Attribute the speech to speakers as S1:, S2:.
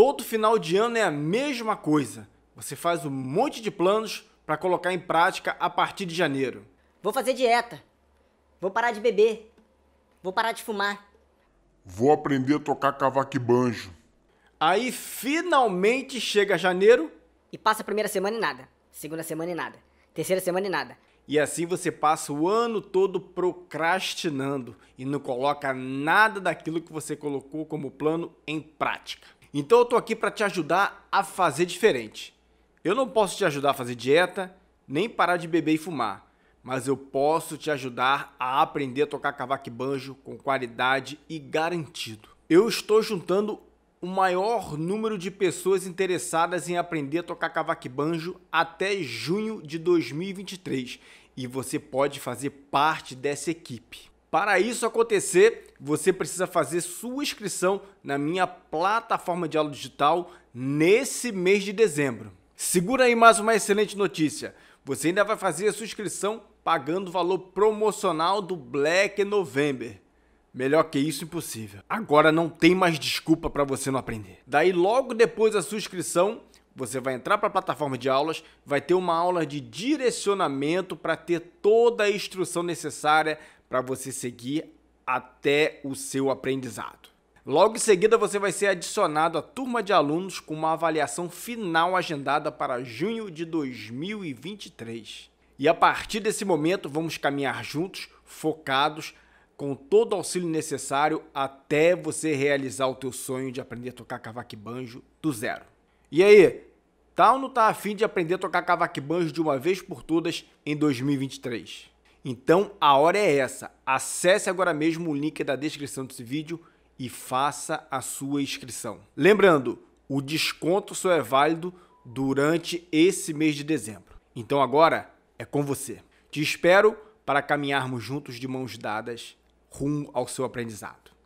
S1: Todo final de ano é a mesma coisa. Você faz um monte de planos para colocar em prática a partir de janeiro. Vou fazer dieta. Vou parar de beber. Vou parar de fumar. Vou aprender a tocar cavaco e banjo. Aí finalmente chega janeiro e passa a primeira semana e nada, segunda semana e nada, terceira semana e nada. E assim você passa o ano todo procrastinando e não coloca nada daquilo que você colocou como plano em prática. Então eu tô aqui para te ajudar a fazer diferente. Eu não posso te ajudar a fazer dieta, nem parar de beber e fumar, mas eu posso te ajudar a aprender a tocar cavaco banjo com qualidade e garantido. Eu estou juntando o maior número de pessoas interessadas em aprender a tocar cavaco banjo até junho de 2023 e você pode fazer parte dessa equipe. Para isso acontecer, você precisa fazer sua inscrição na minha plataforma de aula digital nesse mês de dezembro. Segura aí mais uma excelente notícia. Você ainda vai fazer a sua inscrição pagando o valor promocional do Black November. Melhor que isso, impossível. Agora não tem mais desculpa para você não aprender. Daí, logo depois da sua inscrição, você vai entrar para a plataforma de aulas, vai ter uma aula de direcionamento para ter toda a instrução necessária para você seguir até o seu aprendizado. Logo em seguida, você vai ser adicionado à turma de alunos com uma avaliação final agendada para junho de 2023. E a partir desse momento, vamos caminhar juntos, focados, com todo o auxílio necessário até você realizar o teu sonho de aprender a tocar cavaco banjo do zero. E aí, tá ou não tá afim de aprender a tocar cavaco banjo de uma vez por todas em 2023? Então a hora é essa. Acesse agora mesmo o link da descrição desse vídeo e faça a sua inscrição. Lembrando, o desconto só é válido durante esse mês de dezembro. Então agora é com você. Te espero para caminharmos juntos de mãos dadas rumo ao seu aprendizado.